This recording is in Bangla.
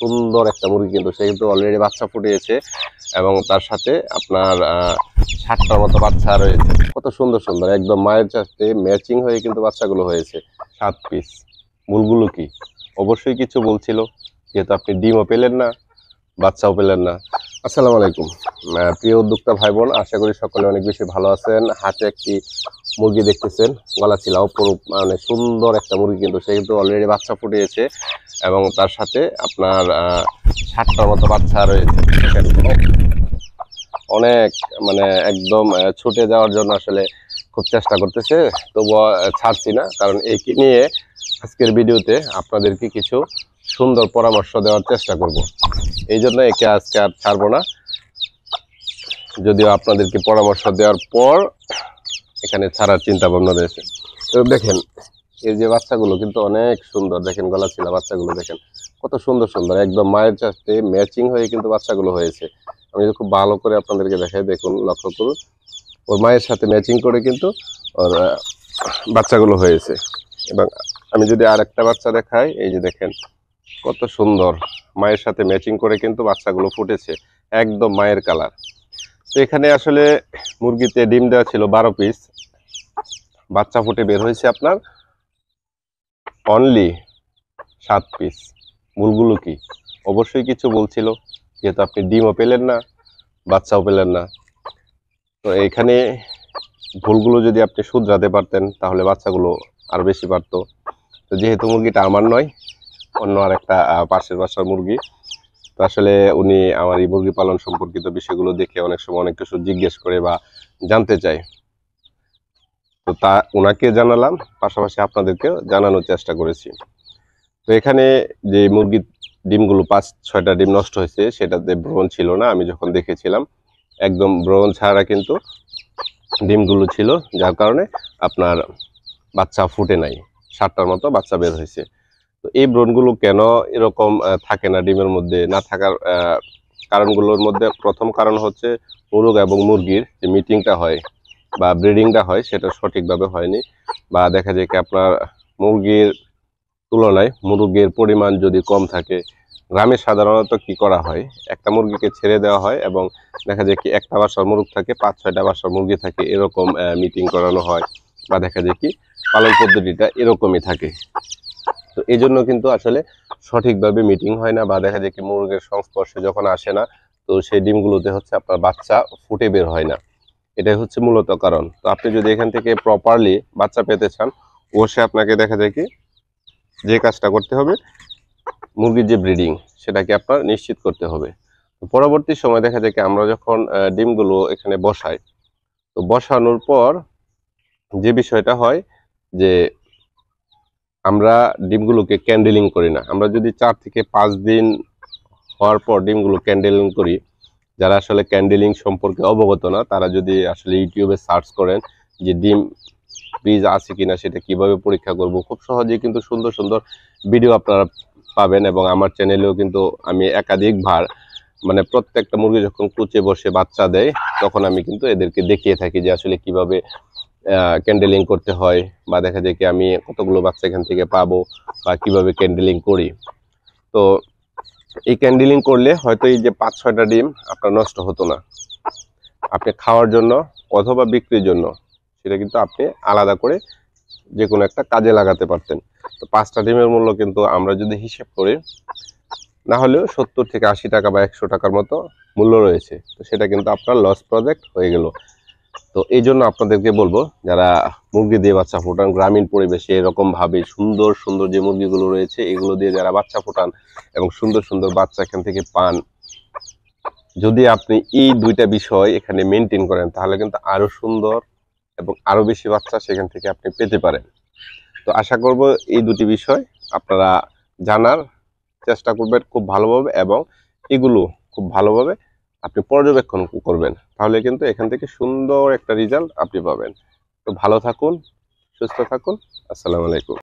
সুন্দর একটা মুরগি কিন্তু সে কিন্তু অলরেডি বাচ্চা ফুটিয়েছে এবং তার সাথে আপনার ষাটটার মতো বাচ্চা রয়েছে কত সুন্দর সুন্দর একদম মায়ের সাথে ম্যাচিং হয়ে কিন্তু বাচ্চাগুলো হয়েছে সাত পিস মূলগুলো কি অবশ্যই কিছু বলছিল যেহেতু আপনি ডিমও পেলেন না বাচ্চাও পেলেন না আসসালামু আলাইকুম প্রিয় উদ্যোক্তা ভাই বোন আশা করি সকলে অনেক বেশি ভালো আছেন হাতে একটি মুরগি দেখতেছেন গলা ছিল অপরূপ মানে সুন্দর একটা মুরগি কিন্তু সে কিন্তু অলরেডি বাচ্চা ফুটিয়েছে এবং তার সাথে আপনার ষাটটার মতো বাচ্চা রয়েছে অনেক মানে একদম ছুটে যাওয়ার জন্য আসলে খুব চেষ্টা করতেছে তবুও ছাড়ছি না কারণ একে নিয়ে আজকের ভিডিওতে আপনাদেরকে কিছু সুন্দর পরামর্শ দেওয়ার চেষ্টা করব। এই জন্য একে আজকে আর ছাড়বো না যদিও আপনাদেরকে পরামর্শ দেওয়ার পর এখানে ছাড়ার চিন্তা ভাবনা রয়েছে তো দেখেন এই যে বাচ্চাগুলো কিন্তু অনেক সুন্দর দেখেন গলা ছিল বাচ্চাগুলো দেখেন কত সুন্দর সুন্দর একদম মায়ের চাষতে ম্যাচিং হয়ে কিন্তু বাচ্চাগুলো হয়েছে আমি খুব ভালো করে আপনাদেরকে দেখাই দেখুন লক্ষ্য করুন ওর মায়ের সাথে ম্যাচিং করে কিন্তু ওর বাচ্চাগুলো হয়েছে এবং আমি যদি আর একটা বাচ্চা দেখাই এই যে দেখেন কত সুন্দর মায়ের সাথে ম্যাচিং করে কিন্তু বাচ্চাগুলো ফুটেছে একদম মায়ের কালার তো এখানে আসলে মুরগিতে ডিম দেওয়া ছিল বারো পিস বাচ্চা ফুটে বের হয়েছে আপনার অনলি সাত পিস মূলগুলো কি অবশ্যই কিছু বলছিল যেহেতু আপনি ডিমও পেলেন না বাচ্চাও পেলেন না তো এখানে ভুলগুলো যদি আপনি শুধরাতে পারতেন তাহলে বাচ্চাগুলো আর বেশি পারত তো যেহেতু মুরগিটা আমার নয় অন্য আর একটা পাশের বাসার মুরগি তো আসলে উনি আমার এই মুরগি পালন সম্পর্কিত বিষয়গুলো দেখে অনেক সময় অনেক কিছু জিজ্ঞেস করে বা জানতে চায় তো তা ওনাকে জানালাম পাশাপাশি আপনাদেরকেও জানানোর চেষ্টা করেছি তো এখানে যে মুরগির ডিমগুলো পাঁচ ছয়টা ডিম নষ্ট হয়েছে সেটাতে ব্রণ ছিল না আমি যখন দেখেছিলাম একদম ব্রণ ছাড়া কিন্তু ডিমগুলো ছিল যার কারণে আপনার বাচ্চা ফুটে নাই সাতটার মতো বাচ্চা বের হয়েছে তো এই ব্রণগুলো কেন এরকম থাকে না ডিমের মধ্যে না থাকার কারণগুলোর মধ্যে প্রথম কারণ হচ্ছে মুরগ এবং মুরগির যে মিটিংটা হয় বা ব্রিডিংটা হয় সেটা সঠিকভাবে হয়নি বা দেখা যায় কি আপনার মুরগির তুলনায় মুরগির পরিমাণ যদি কম থাকে গ্রামে সাধারণত কি করা হয় একটা মুরগিকে ছেড়ে দেওয়া হয় এবং দেখা যায় কি একটা বাসার মুরগ থাকে পাঁচ ছয়টা বাসার মুরগি থাকে এরকম মিটিং করানো হয় বা দেখা যায় কি পালন পদ্ধতিটা এরকমই থাকে তো এই জন্য কিন্তু আসলে সঠিকভাবে মিটিং হয় না বা দেখা যায় কি মুরগের সংস্পর্শে যখন আসে না তো সেই ডিমগুলোতে হচ্ছে আপনার বাচ্চা ফুটে বের হয় না এটাই হচ্ছে মূলত কারণ তো আপনি যদি এখান থেকে প্রপারলি বাচ্চা পেতে চান অবশ্যই আপনাকে দেখা যায় কি যে কাজটা করতে হবে মুরগির যে ব্রিডিং সেটাকে আপনার নিশ্চিত করতে হবে পরবর্তী সময় দেখা যায় কি আমরা যখন ডিমগুলো এখানে বসাই তো বসানোর পর যে বিষয়টা হয় যে আমরা ডিমগুলোকে ক্যান্ডেলিং করি না আমরা যদি চার থেকে পাঁচ দিন হওয়ার পর ডিমগুলো ক্যান্ডেলিং করি যারা আসলে ক্যান্ডেলিং সম্পর্কে অবগত না তারা যদি আসলে ইউটিউবে সার্চ করেন যে ডিম বীজ আছে কিনা সেটা কিভাবে পরীক্ষা করব খুব সহজেই কিন্তু সুন্দর সুন্দর ভিডিও আপনারা পাবেন এবং আমার চ্যানেলেও কিন্তু আমি একাধিকবার মানে প্রত্যেকটা মুরগি যখন কুচে বসে বাচ্চা দেয় তখন আমি কিন্তু এদেরকে দেখিয়ে থাকি যে আসলে কিভাবে ক্যান্ডেলিং করতে হয় বা দেখা যায় কি আমি কতগুলো বাচ্চা এখান থেকে পাবো বা কিভাবে ক্যান্ডেলিং করি তো এই ক্যান্ডেলিং করলে হয়তো এই যে পাঁচ ছয়টা ডিম আপনার নষ্ট হতো না আপনি খাওয়ার জন্য অথবা বিক্রির জন্য সেটা কিন্তু আপনি আলাদা করে যে কোনো একটা কাজে লাগাতে পারতেন তো পাঁচটা ডিমের মূল্য কিন্তু আমরা যদি হিসেব করি না হলেও সত্তর থেকে আশি টাকা বা একশো টাকার মতো মূল্য রয়েছে তো সেটা কিন্তু আপনার লস প্রজেক্ট হয়ে গেল তো এই জন্য আপনাদেরকে বলবো যারা মুরগি দিয়ে বাচ্চা ফোটান গ্রামীণ পরিবেশে এরকমভাবে সুন্দর সুন্দর যে মুরগিগুলো রয়েছে এগুলো দিয়ে যারা বাচ্চা ফোটান এবং সুন্দর সুন্দর বাচ্চা এখান থেকে পান যদি আপনি এই দুইটা বিষয় এখানে মেনটেন করেন তাহলে কিন্তু আরও সুন্দর এবং আরও বেশি বাচ্চা সেখান থেকে আপনি পেতে পারেন তো আশা করব এই দুটি বিষয় আপনারা জানার চেষ্টা করবেন খুব ভালোভাবে এবং এগুলো খুব ভালোভাবে আপনি পর্যবেক্ষণ করবেন তাহলে কিন্তু এখান থেকে সুন্দর একটা রেজাল্ট আপনি পাবেন তো ভালো থাকুন সুস্থ থাকুন আসসালামু আলাইকুম